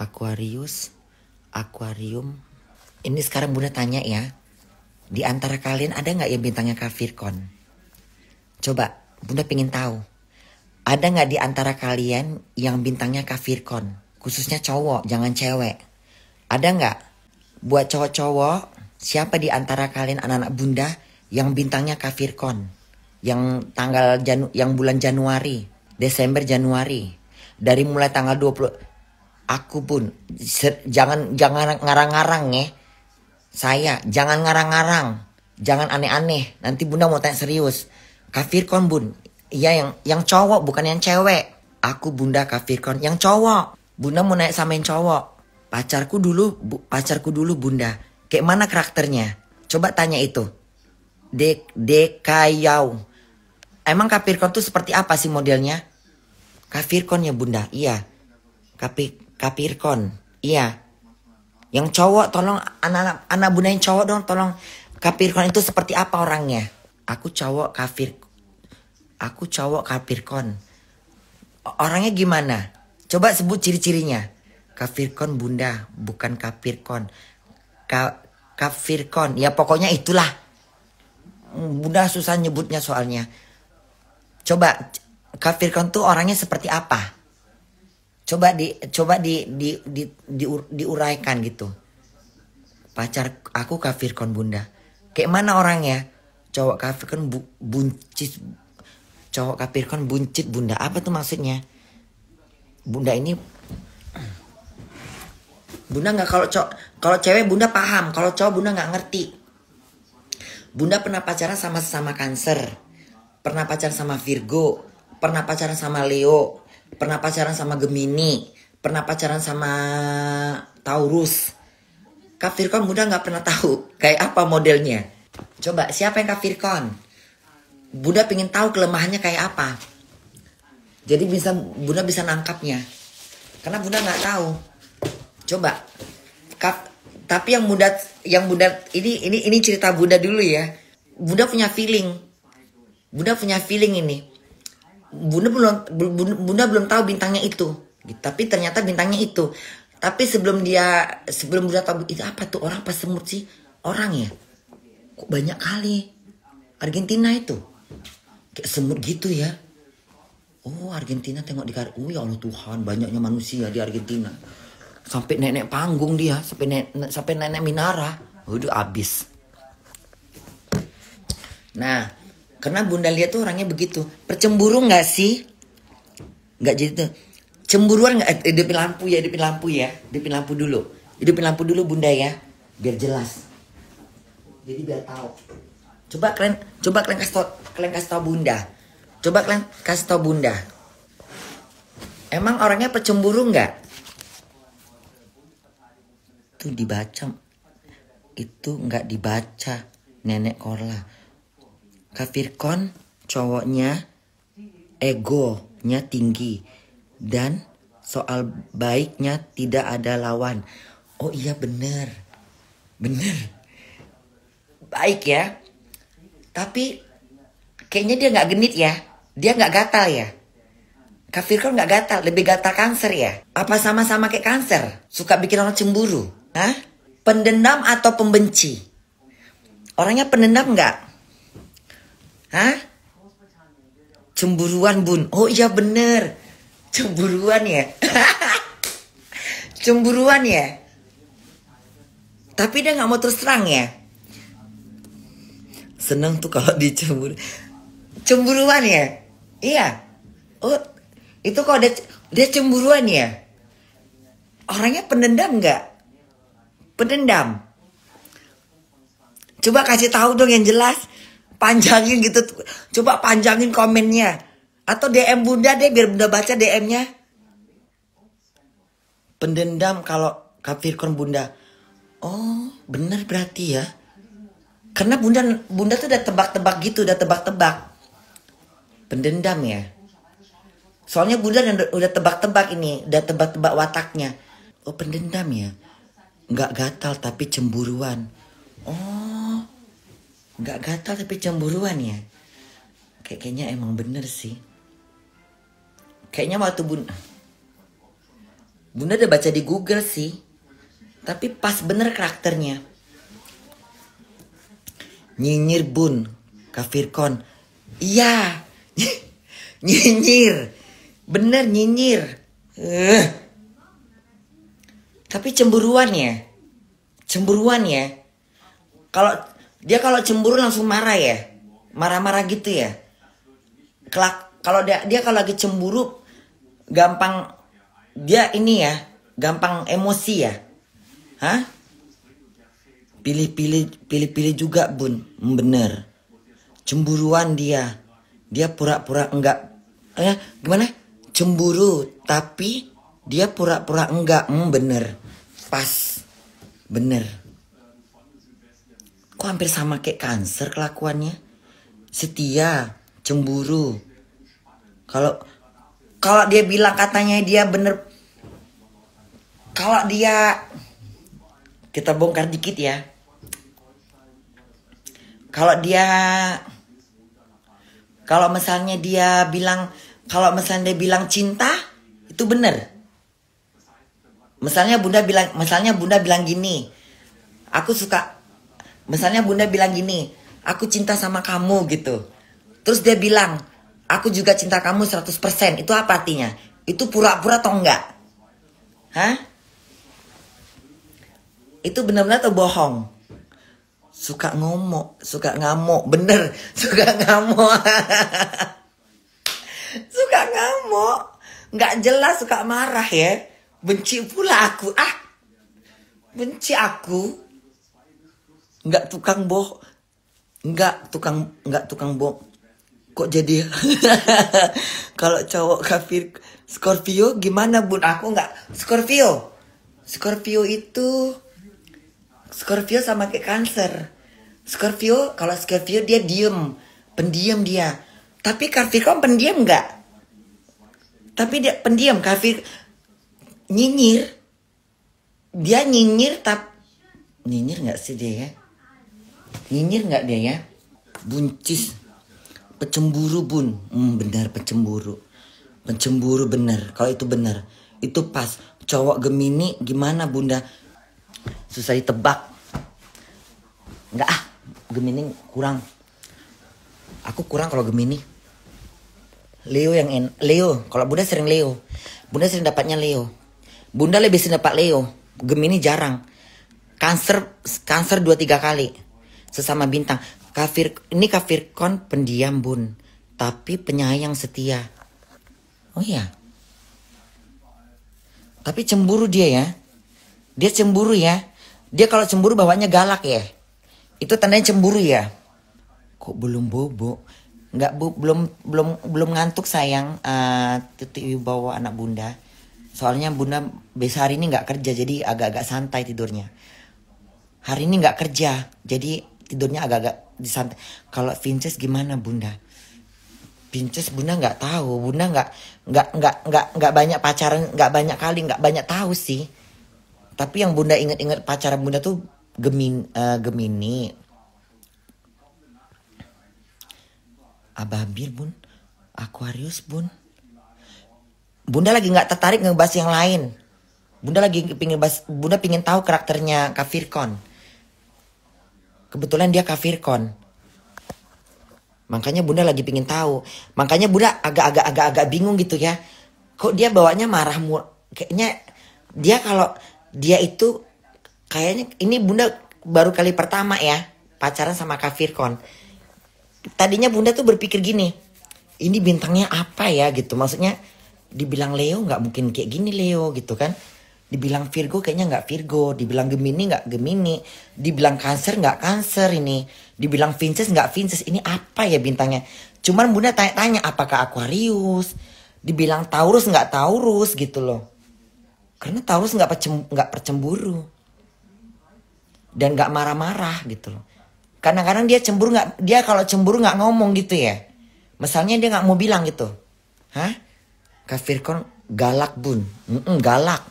Aquarius, Aquarium. Ini sekarang Bunda tanya ya. Di antara kalian ada nggak yang bintangnya Capricorn? Coba, Bunda pengen tahu. Ada nggak di antara kalian yang bintangnya Capricorn? Khususnya cowok, jangan cewek. Ada nggak? Buat cowok-cowok, siapa di antara kalian anak-anak Bunda yang bintangnya Capricorn? Yang tanggal Janu yang bulan Januari, Desember Januari. Dari mulai tanggal 20 Aku pun jangan jangan ngarang-ngarang ya. Saya jangan ngarang-ngarang, jangan aneh-aneh. Nanti Bunda mau tanya serius. Kafirkon Bun. Iya yang yang cowok bukan yang cewek. Aku Bunda kafir kon yang cowok. Bunda mau naik sama yang cowok. Pacarku dulu, bu, pacarku dulu Bunda. Kayak mana karakternya? Coba tanya itu. Dek Dekayau. Emang kafir kon tuh seperti apa sih modelnya? Kafirkon ya Bunda. Iya. Kafir Kapirkon. Iya. Yang cowok tolong anak-anak anak bunda yang cowok dong tolong Kapirkon itu seperti apa orangnya? Aku cowok kafir. Aku cowok Kapirkon. Orangnya gimana? Coba sebut ciri-cirinya. Kafirkon bunda, bukan Kapirkon. Ka Kafirkon. Ya pokoknya itulah. Bunda susah nyebutnya soalnya. Coba Kafirkon tuh orangnya seperti apa? coba di coba di di, di, di diuraikan gitu pacar aku kafir kon bunda kayak mana orangnya cowok kafir kon bu, buncit cowok kafir kon buncit bunda apa tuh maksudnya bunda ini bunda nggak kalau cowok kalau cewek bunda paham kalau cowok bunda nggak ngerti bunda pernah pacaran sama sama kanker pernah pacaran sama Virgo pernah pacaran sama Leo pernah pacaran sama Gemini, pernah pacaran sama Taurus. Kak muda nggak pernah tahu kayak apa modelnya. Coba siapa yang Kak Bunda pengen tahu kelemahannya kayak apa. Jadi bisa Bunda bisa nangkapnya. Karena Bunda nggak tahu. Coba. Kak, tapi yang muda yang muda ini ini ini cerita Bunda dulu ya. Bunda punya feeling. Bunda punya feeling ini bunda belum bunda belum tahu bintangnya itu gitu. tapi ternyata bintangnya itu tapi sebelum dia sebelum bunda tahu itu apa tuh orang apa semut sih orang ya kok banyak kali Argentina itu kayak semut gitu ya oh Argentina tengok di kartu oh, ya Allah Tuhan banyaknya manusia di Argentina sampai nenek panggung dia sampai nenek sampai nenek minara udah abis nah karena Bunda Lia tuh orangnya begitu. Percemburu nggak sih? Nggak jadi tuh. Cemburuan nggak? Eh, hidupin lampu ya, hidupin lampu ya, hidupin lampu dulu. Hidupin lampu dulu Bunda ya, biar jelas. Jadi biar tahu. Coba kalian, coba kalian kasih tau, kalian kasih tau Bunda. Coba kalian kasih tau Bunda. Emang orangnya pecemburu nggak? Itu dibaca. Itu nggak dibaca nenek Korla Kafirkon cowoknya egonya tinggi dan soal baiknya tidak ada lawan. Oh iya bener, bener. Baik ya, tapi kayaknya dia nggak genit ya, dia nggak gatal ya. Kafirkon nggak gatal, lebih gatal kanker ya. Apa sama-sama kayak kanker? Suka bikin orang cemburu, Hah? Pendendam atau pembenci? Orangnya pendendam nggak? Hah? Cemburuan bun. Oh iya bener. Cemburuan ya. cemburuan ya. Tapi dia gak mau terus terang ya. Seneng tuh kalau dicemburu. Cemburuan ya. Iya. Oh, itu kok dia, cemburuan ya. Orangnya pendendam gak Pendendam. Coba kasih tahu dong yang jelas panjangin gitu coba panjangin komennya atau DM bunda deh biar bunda baca DM-nya pendendam kalau kon bunda oh bener berarti ya karena bunda bunda tuh udah tebak-tebak gitu udah tebak-tebak pendendam ya soalnya bunda udah tebak-tebak ini udah tebak-tebak wataknya oh pendendam ya nggak gatal tapi cemburuan oh nggak gatal tapi cemburuan ya Kayak kayaknya emang bener sih kayaknya waktu bun bunda udah baca di Google sih tapi pas bener karakternya nyinyir bun kafir kon iya nyinyir bener nyinyir uh. tapi cemburuan ya cemburuan ya kalau dia kalau cemburu langsung marah ya. Marah-marah gitu ya. Kelak kalau dia, dia kalau lagi cemburu gampang dia ini ya, gampang emosi ya. Hah? Pilih-pilih pilih-pilih juga, Bun. Bener. Cemburuan dia. Dia pura-pura enggak eh gimana? Cemburu tapi dia pura-pura enggak. Hmm, bener. Pas. Bener. Kok hampir sama kayak kanker kelakuannya? Setia, cemburu. Kalau kalau dia bilang katanya dia bener kalau dia kita bongkar dikit ya. Kalau dia kalau misalnya dia bilang kalau misalnya dia bilang cinta itu bener. Misalnya Bunda bilang misalnya Bunda bilang gini, aku suka Misalnya bunda bilang gini, aku cinta sama kamu gitu. Terus dia bilang, aku juga cinta kamu 100%. Itu apa artinya? Itu pura-pura atau enggak? Hah? Itu benar-benar atau bohong? suka ngomong, suka ngamuk, bener, suka ngamuk, suka ngamuk, nggak jelas suka marah ya, benci pula aku, ah, benci aku, nggak tukang boh nggak tukang nggak tukang boh kok jadi kalau cowok kafir Scorpio gimana bun aku nggak Scorpio Scorpio itu Scorpio sama kayak Cancer Scorpio kalau Scorpio dia diem pendiam dia tapi kafir pendiam nggak tapi dia pendiam kafir nyinyir dia nyinyir tapi nyinyir nggak sih dia ya Nyinyir nggak dia ya? Buncis. Pecemburu bun. Hmm, benar pecemburu. Pencemburu bener. Kalau itu bener, Itu pas. Cowok Gemini gimana bunda? Susah ditebak. Nggak ah. Gemini kurang. Aku kurang kalau Gemini. Leo yang en Leo. Kalau bunda sering Leo. Bunda sering dapatnya Leo. Bunda lebih sering dapat Leo. Gemini jarang. Kanker kanker dua tiga kali sesama bintang. Kafir ini kafir kon pendiam bun, tapi penyayang setia. Oh iya. Tapi cemburu dia ya. Dia cemburu ya. Dia kalau cemburu bawanya galak ya. Itu tandanya cemburu ya. Kok belum bobo? Nggak bu, belum belum belum ngantuk sayang uh, titi bawa anak bunda. Soalnya bunda besar hari ini nggak kerja jadi agak-agak santai tidurnya. Hari ini nggak kerja jadi tidurnya agak-agak disantai kalau Vinces gimana bunda Vinces bunda nggak tahu bunda nggak nggak nggak nggak nggak banyak pacaran nggak banyak kali nggak banyak tahu sih tapi yang bunda inget-inget pacaran bunda tuh gemin uh, gemini Ababil bun Aquarius bun bunda lagi nggak tertarik ngebahas yang lain bunda lagi pingin bahas, bunda pingin tahu karakternya Kak Kebetulan dia kafir kon. Makanya bunda lagi pingin tahu. Makanya bunda agak-agak agak-agak bingung gitu ya. Kok dia bawanya marah mu kayaknya dia kalau dia itu kayaknya ini bunda baru kali pertama ya pacaran sama kafir kon. Tadinya bunda tuh berpikir gini, ini bintangnya apa ya gitu. Maksudnya dibilang Leo nggak mungkin kayak gini Leo gitu kan dibilang Virgo kayaknya nggak Virgo, dibilang Gemini nggak Gemini, dibilang Cancer nggak Cancer ini, dibilang Vinces nggak Vinces ini apa ya bintangnya? Cuman bunda tanya-tanya apakah Aquarius, dibilang Taurus nggak Taurus gitu loh, karena Taurus nggak percem nggak percemburu dan nggak marah-marah gitu loh. Kadang-kadang dia cemburu nggak, dia kalau cemburu nggak ngomong gitu ya. Misalnya dia nggak mau bilang gitu, hah? Kafirkon galak bun, mm -mm, galak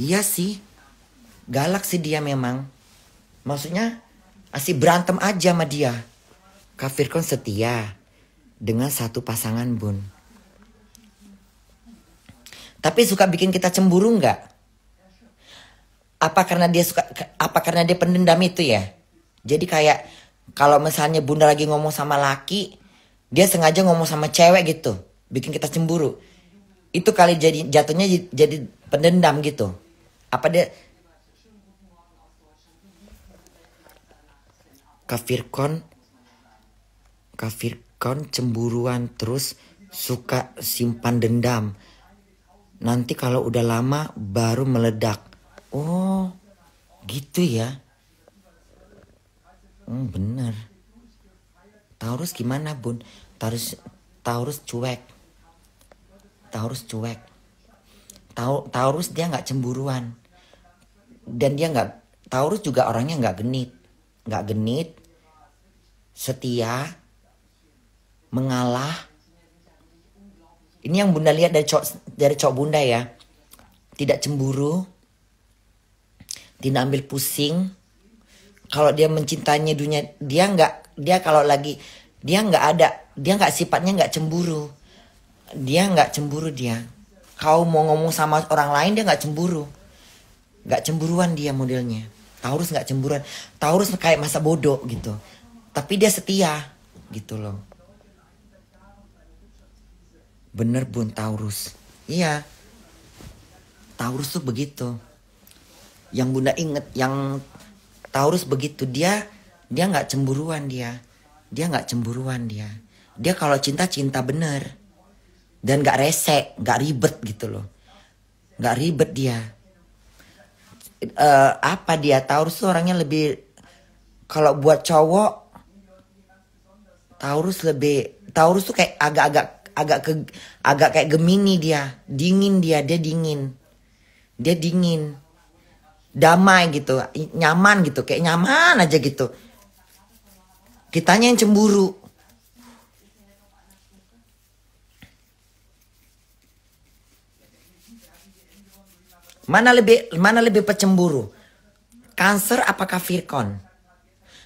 Iya sih. Galak sih dia memang. Maksudnya asih berantem aja sama dia. Kafir kon setia dengan satu pasangan bun. Tapi suka bikin kita cemburu nggak? Apa karena dia suka apa karena dia pendendam itu ya? Jadi kayak kalau misalnya bunda lagi ngomong sama laki, dia sengaja ngomong sama cewek gitu, bikin kita cemburu. Itu kali jadi jatuhnya jadi pendendam gitu apa dia kafirkon kafirkon cemburuan terus suka simpan dendam nanti kalau udah lama baru meledak oh gitu ya hmm, bener Taurus gimana bun Taurus Taurus cuek Taurus cuek Taurus dia nggak cemburuan dan dia nggak Taurus juga orangnya nggak genit nggak genit setia mengalah ini yang bunda lihat dari cowok dari cowok bunda ya tidak cemburu tidak ambil pusing kalau dia mencintainya dunia dia nggak dia kalau lagi dia nggak ada dia nggak sifatnya nggak cemburu dia nggak cemburu dia kau mau ngomong sama orang lain dia nggak cemburu nggak cemburuan dia modelnya Taurus nggak cemburuan Taurus kayak masa bodoh gitu tapi dia setia gitu loh bener bun Taurus iya Taurus tuh begitu yang bunda inget yang Taurus begitu dia dia nggak cemburuan dia dia nggak cemburuan dia dia kalau cinta cinta bener dan nggak resek nggak ribet gitu loh nggak ribet dia uh, apa dia Taurus tuh orangnya lebih kalau buat cowok Taurus lebih Taurus tuh kayak agak-agak agak ke agak kayak Gemini dia dingin dia dia dingin dia dingin damai gitu nyaman gitu kayak nyaman aja gitu kitanya yang cemburu Mana lebih mana lebih pecemburu? Cancer apakah Virkon?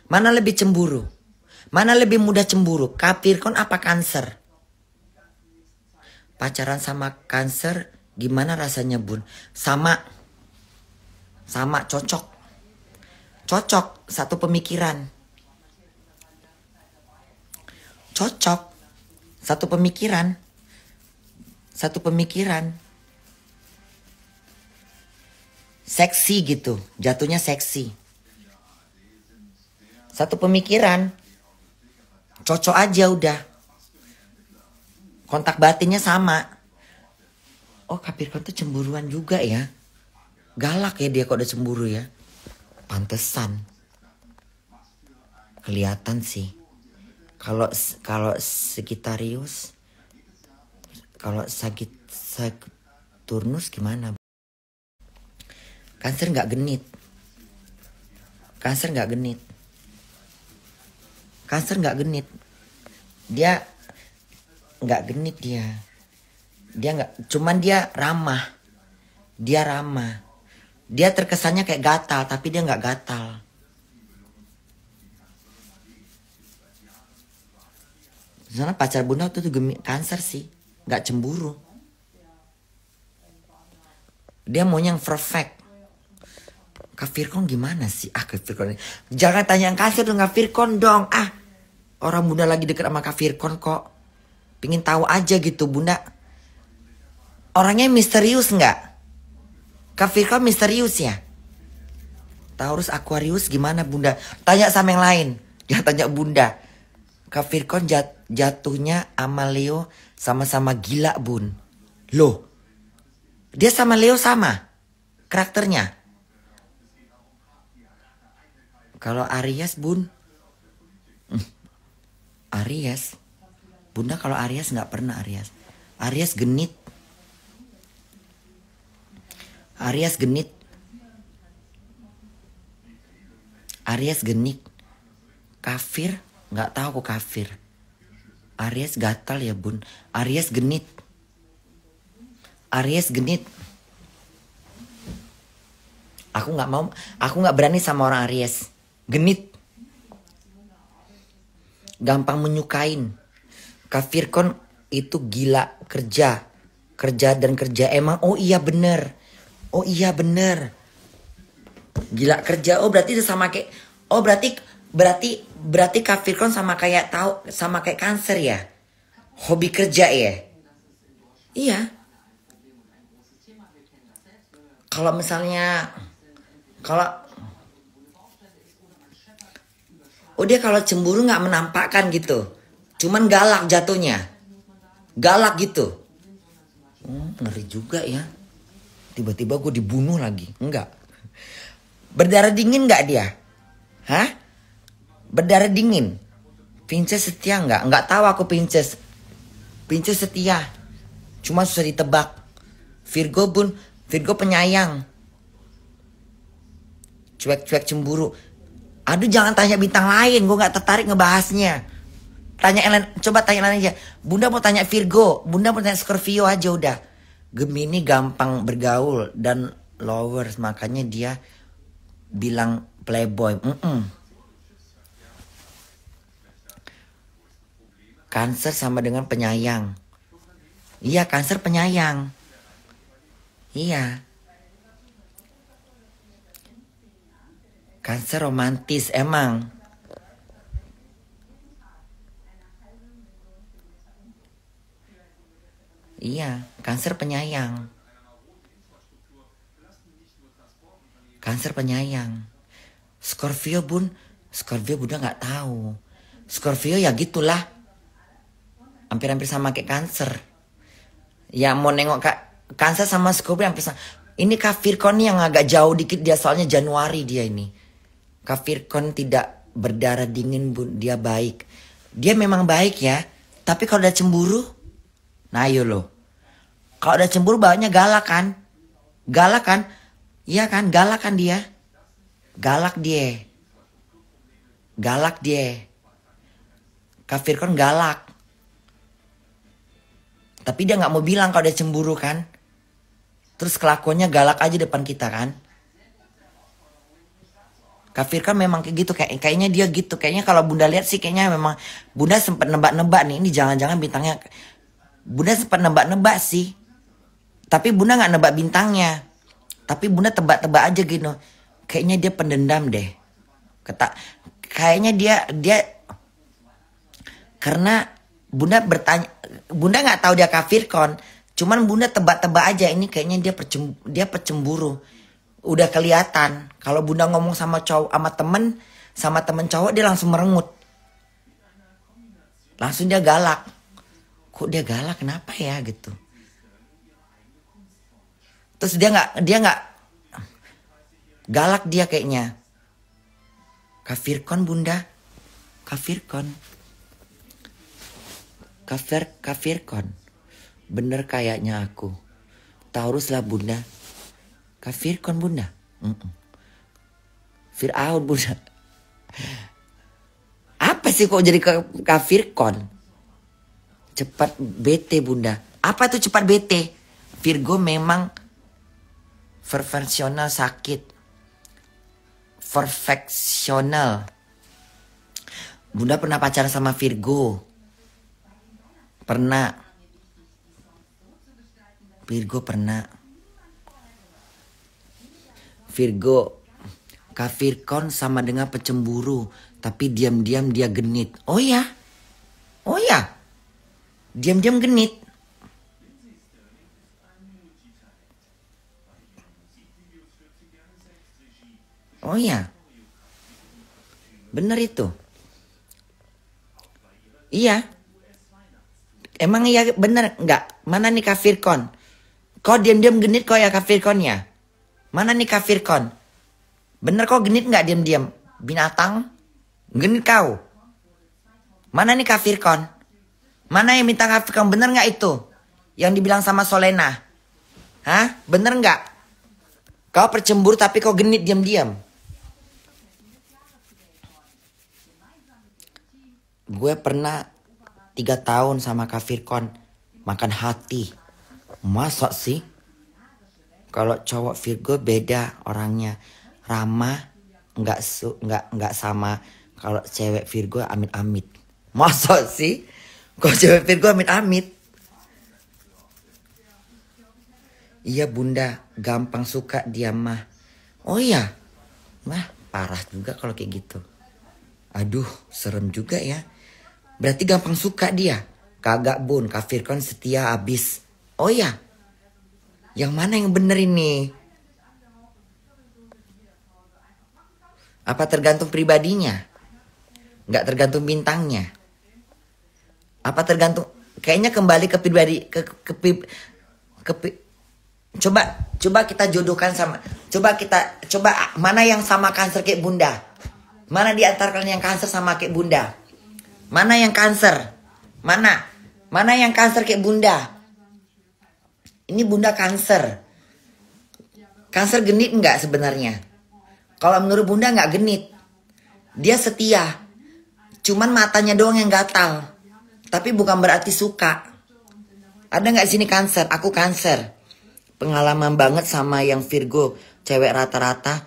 Mana lebih cemburu? Mana lebih mudah cemburu? Kapirkon apa Cancer? Pacaran sama Cancer gimana rasanya, Bun? Sama sama cocok. Cocok satu pemikiran. Cocok satu pemikiran. Satu pemikiran seksi gitu, jatuhnya seksi. Satu pemikiran, cocok aja udah. Kontak batinnya sama. Oh Capricorn tuh cemburuan juga ya. Galak ya dia kok udah cemburu ya. Pantesan. Kelihatan sih. Kalau kalau Sagittarius kalau Sagit Turnus gimana? Kanker nggak genit. Kanker nggak genit. Kanker nggak genit. Dia nggak genit dia. Dia nggak. Cuman dia ramah. Dia ramah. Dia terkesannya kayak gatal, tapi dia nggak gatal. Soalnya pacar bunda waktu itu gemi, kanker sih. nggak cemburu. Dia maunya yang perfect. Kafirkon gimana sih? Ah kafirkon. Jangan tanya yang kasir dong kafirkon dong. Ah orang bunda lagi deket sama kafirkon kok. Pingin tahu aja gitu bunda. Orangnya misterius nggak? Firkon misterius ya? Taurus Aquarius gimana bunda? Tanya sama yang lain. Jangan tanya bunda. Kafirkon jat jatuhnya sama Leo sama-sama gila bun. Loh, dia sama Leo sama karakternya. Kalau Aries bun, hmm. Aries, bunda kalau Aries nggak pernah Aries. Aries genit. Aries genit. Aries genit. Kafir nggak tahu aku kafir. Aries gatal ya bun. Aries genit. Aries genit. Aku nggak mau, aku nggak berani sama orang Aries genit gampang menyukain kafir kon itu gila kerja kerja dan kerja emang oh iya bener oh iya bener gila kerja oh berarti itu sama kayak oh berarti berarti berarti kafir kon sama kayak tahu sama kayak kanker ya hobi kerja ya iya kalau misalnya kalau Oh dia kalau cemburu nggak menampakkan gitu. Cuman galak jatuhnya. Galak gitu. Hmm, ngeri juga ya. Tiba-tiba gue dibunuh lagi. Enggak. Berdarah dingin nggak dia? Hah? Berdarah dingin. Pinces setia nggak? Nggak tahu aku Pinces. Pinces setia. Cuma susah ditebak. Virgo pun Virgo penyayang. Cuek-cuek cemburu Aduh jangan tanya bintang lain, gue nggak tertarik ngebahasnya. Tanya Ellen, coba tanya Ellen aja. Bunda mau tanya Virgo, Bunda mau tanya Scorpio aja udah. Gemini gampang bergaul dan lovers, makanya dia bilang playboy. Mm -mm. Cancer sama dengan penyayang. Iya, Cancer penyayang. Iya. Cancer romantis emang. Iya, kanker penyayang. Kanker penyayang. Scorpio bun, Scorpio bunda nggak tahu. Scorpio ya gitulah. Hampir-hampir sama kayak kanker. Ya mau nengok kak, kanker sama Scorpio hampir sama. Ini kafir nih yang agak jauh dikit dia soalnya Januari dia ini. Kafir kon tidak berdarah dingin bun, dia baik. Dia memang baik ya, tapi kalau udah cemburu, nah ayo loh. Kalau udah cemburu bawanya galak kan? Galak kan? Iya kan, galak kan dia? Galak dia. Galak dia. Kafir kon galak. Tapi dia nggak mau bilang kalau dia cemburu kan. Terus kelakuannya galak aja depan kita kan. Kafir kan memang kayak gitu kayak kayaknya dia gitu kayaknya kalau bunda lihat sih kayaknya memang bunda sempat nebak-nebak nih ini jangan-jangan bintangnya bunda sempat nebak-nebak sih tapi bunda nggak nebak bintangnya tapi bunda tebak-tebak aja gitu kayaknya dia pendendam deh kata kayaknya dia dia karena bunda bertanya bunda nggak tahu dia kafir kon cuman bunda tebak-tebak aja ini kayaknya dia percem, dia percemburu udah kelihatan kalau bunda ngomong sama cowok sama temen sama temen cowok dia langsung merengut langsung dia galak kok dia galak kenapa ya gitu terus dia nggak dia nggak galak dia kayaknya kafirkon bunda kafirkon kafir kafirkon bener kayaknya aku tauruslah bunda Kafir kon bunda? Mm -mm. Fir'aun bunda. Apa sih kok jadi kafir kon? Cepat bete bunda. Apa tuh cepat bete? Virgo memang perfeksional sakit. Perfeksional. Bunda pernah pacaran sama Virgo. Pernah. Virgo pernah. Virgo, kafirkon sama dengan pecemburu, tapi diam-diam dia genit. Oh ya, oh ya, diam-diam genit. Oh ya, bener itu. Iya, emang iya bener nggak? Mana nih kafirkon? Kok diam-diam genit kok ya kafirkon ya? Mana nih kafir kon? Bener kok genit nggak diam-diam? Binatang? Genit kau? Mana nih kafir kon? Mana yang minta kafir kon? Bener nggak itu? Yang dibilang sama Solena? Hah? Bener nggak? Kau percembur tapi kau genit diam-diam. Gue pernah tiga tahun sama kafir kon makan hati. Masa sih? Kalau cowok Virgo beda orangnya, ramah, nggak su nggak nggak sama. Kalau cewek Virgo amit-amit. Masa sih? Kalau cewek Virgo amit-amit. Iya bunda, gampang suka dia mah. Oh iya, mah parah juga kalau kayak gitu. Aduh, serem juga ya. Berarti gampang suka dia. Kagak bun, kafir kan setia abis. Oh iya, yang mana yang bener ini? Apa tergantung pribadinya? Nggak tergantung bintangnya? Apa tergantung? Kayaknya kembali ke pribadi ke ke, ke, ke, ke coba coba kita jodohkan sama coba kita coba mana yang sama kanker kayak bunda mana diantarkan yang kanker sama kayak bunda mana yang kanker mana mana yang kanker kayak bunda ini bunda kanker. Kanker genit nggak sebenarnya? Kalau menurut bunda nggak genit. Dia setia. Cuman matanya doang yang gatal. Tapi bukan berarti suka. Ada nggak sini kanker? Aku kanker. Pengalaman banget sama yang Virgo. Cewek rata-rata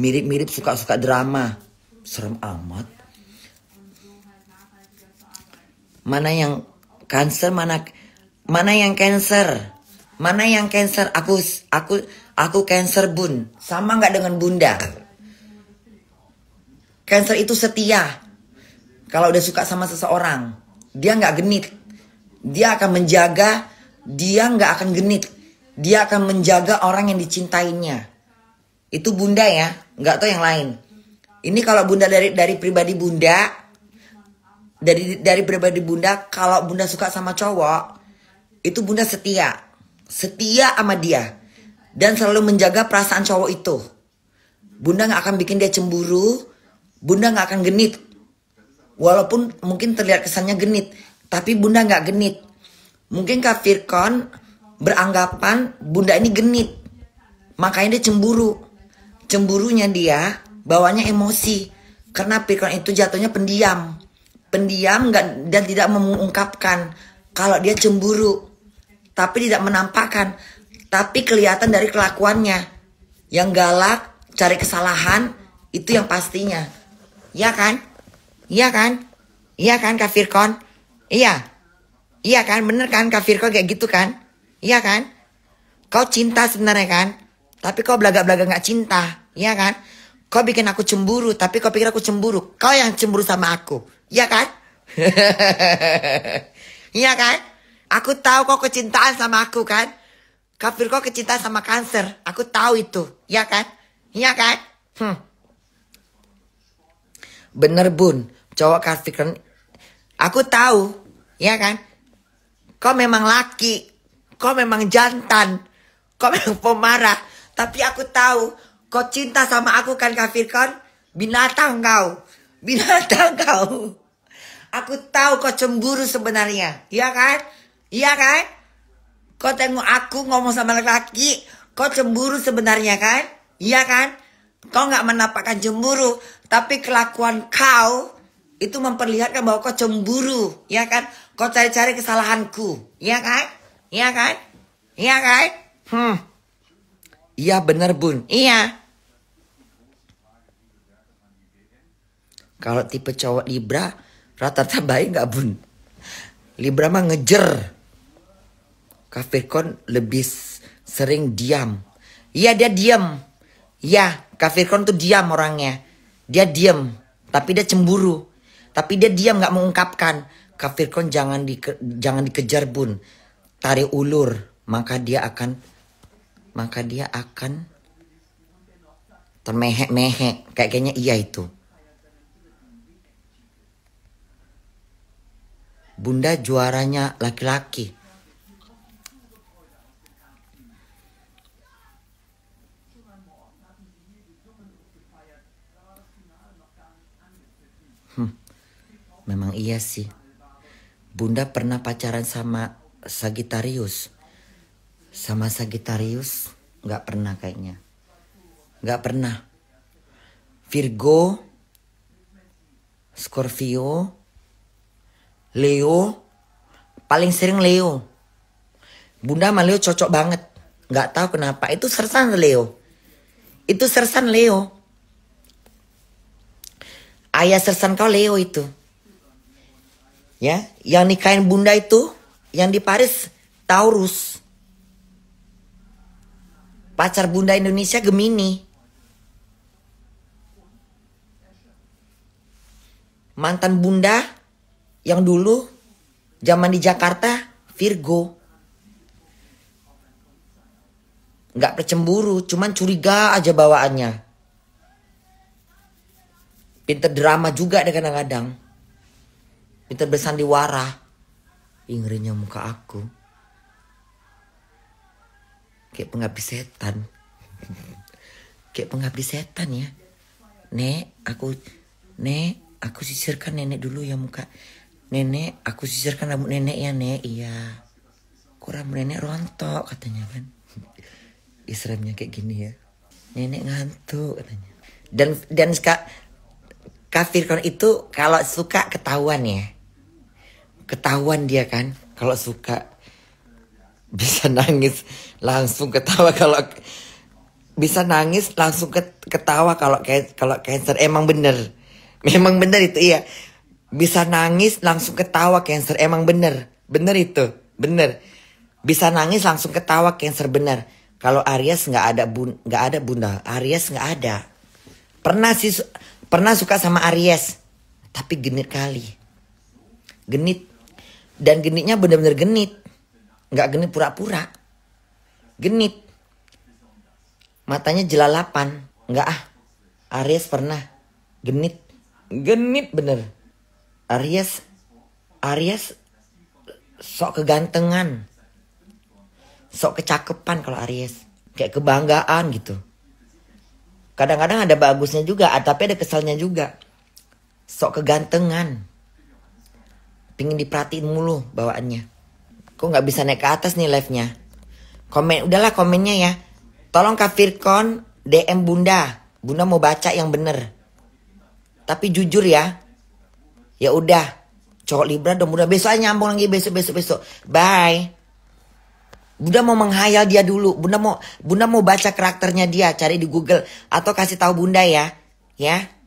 mirip-mirip suka-suka drama. Serem amat. Mana yang kanker, mana mana yang cancer? Mana yang cancer? Aku aku aku cancer bun. Sama nggak dengan bunda? Cancer itu setia. Kalau udah suka sama seseorang, dia nggak genit. Dia akan menjaga, dia nggak akan genit. Dia akan menjaga orang yang dicintainya. Itu bunda ya, nggak tau yang lain. Ini kalau bunda dari dari pribadi bunda, dari dari pribadi bunda, kalau bunda suka sama cowok, itu bunda setia setia sama dia dan selalu menjaga perasaan cowok itu. Bunda nggak akan bikin dia cemburu, Bunda nggak akan genit. Walaupun mungkin terlihat kesannya genit, tapi Bunda nggak genit. Mungkin Kak Firkon beranggapan Bunda ini genit, makanya dia cemburu. Cemburunya dia bawanya emosi karena Firkon itu jatuhnya pendiam, pendiam nggak dan tidak mengungkapkan kalau dia cemburu tapi tidak menampakkan, tapi kelihatan dari kelakuannya. Yang galak, cari kesalahan, itu yang pastinya. Iya kan? Iya kan? Iya kan Kak Firkon? Iya. Iya kan? Bener kan Kak Firkon kayak gitu kan? Iya kan? Kau cinta sebenarnya kan? Tapi kau belaga-belaga gak cinta. Iya kan? Kau bikin aku cemburu, tapi kau pikir aku cemburu. Kau yang cemburu sama aku. Iya kan? Iya kan? Aku tahu kau kecintaan sama aku kan? Kafir kau kecintaan sama kanker. Aku tahu itu. Ya kan? Ya kan? Hmm. Bener bun. Cowok kafir kan. Aku tahu. Ya kan? Kau memang laki. Kau memang jantan. Kau memang pemarah. Tapi aku tahu. Kau cinta sama aku kan kafir kan? Binatang kau. Binatang kau. Aku tahu kau cemburu sebenarnya. Ya kan? Iya kan? Kau tengok aku ngomong sama laki-laki, kau cemburu sebenarnya kan? Iya kan? Kau nggak menampakkan cemburu, tapi kelakuan kau itu memperlihatkan bahwa kau cemburu, Iya kan? Kau cari-cari kesalahanku, Iya kan? Iya kan? Iya kan? Hmm. Iya bener bun. Iya. Kalau tipe cowok Libra, rata-rata baik nggak bun? Libra mah ngejer kon lebih sering diam. Iya dia diam. Iya kon tuh diam orangnya. Dia diam. Tapi dia cemburu. Tapi dia diam nggak mengungkapkan. kon jangan di, jangan dikejar bun. Tarik ulur. Maka dia akan maka dia akan termehek-mehek. Kayak kayaknya iya itu. Bunda juaranya laki-laki. Memang iya sih. Bunda pernah pacaran sama Sagitarius, Sama Sagitarius nggak pernah kayaknya. Nggak pernah. Virgo, Scorpio, Leo, paling sering Leo. Bunda sama Leo cocok banget. Nggak tahu kenapa. Itu sersan Leo. Itu sersan Leo. Ayah sersan kau Leo itu. Ya, yang nikahin bunda itu yang di Paris Taurus. Pacar bunda Indonesia Gemini. Mantan bunda yang dulu zaman di Jakarta Virgo. Nggak percemburu, cuman curiga aja bawaannya. Pinter drama juga deh kadang-kadang. Pinter bersandiwara. ingrinya muka aku. Kayak pengabdi setan. Kayak pengabdi setan ya. Nek, aku... Nek, aku sisirkan nenek dulu ya muka. Nenek, aku sisirkan rambut nenek ya, Nek. Iya. kurang nenek rontok katanya kan. Islamnya kayak gini ya. Nenek ngantuk katanya. Dan dan kafir kan itu kalau suka ketahuan ya ketahuan dia kan kalau suka bisa nangis langsung ketawa kalau bisa nangis langsung ketawa kalau kalau cancer emang bener memang bener itu iya bisa nangis langsung ketawa cancer emang bener bener itu bener bisa nangis langsung ketawa cancer bener kalau Aries nggak ada bun nggak ada bunda Aries nggak ada pernah sih pernah suka sama Aries tapi genit kali genit dan genitnya benar-benar genit nggak genit pura-pura genit matanya jelalapan nggak ah Aries pernah genit genit bener Aries Aries sok kegantengan sok kecakepan kalau Aries kayak kebanggaan gitu kadang-kadang ada bagusnya juga ah, tapi ada kesalnya juga sok kegantengan Pingin diperhatiin mulu bawaannya. Kok nggak bisa naik ke atas nih live-nya? Komen, udahlah komennya ya. Tolong Kak Firkon DM Bunda. Bunda mau baca yang bener. Tapi jujur ya. Ya udah. Cowok Libra dong Bunda. Besok aja nyambung lagi. Besok, besok, besok. Bye. Bunda mau menghayal dia dulu. Bunda mau Bunda mau baca karakternya dia, cari di Google atau kasih tahu Bunda ya. Ya.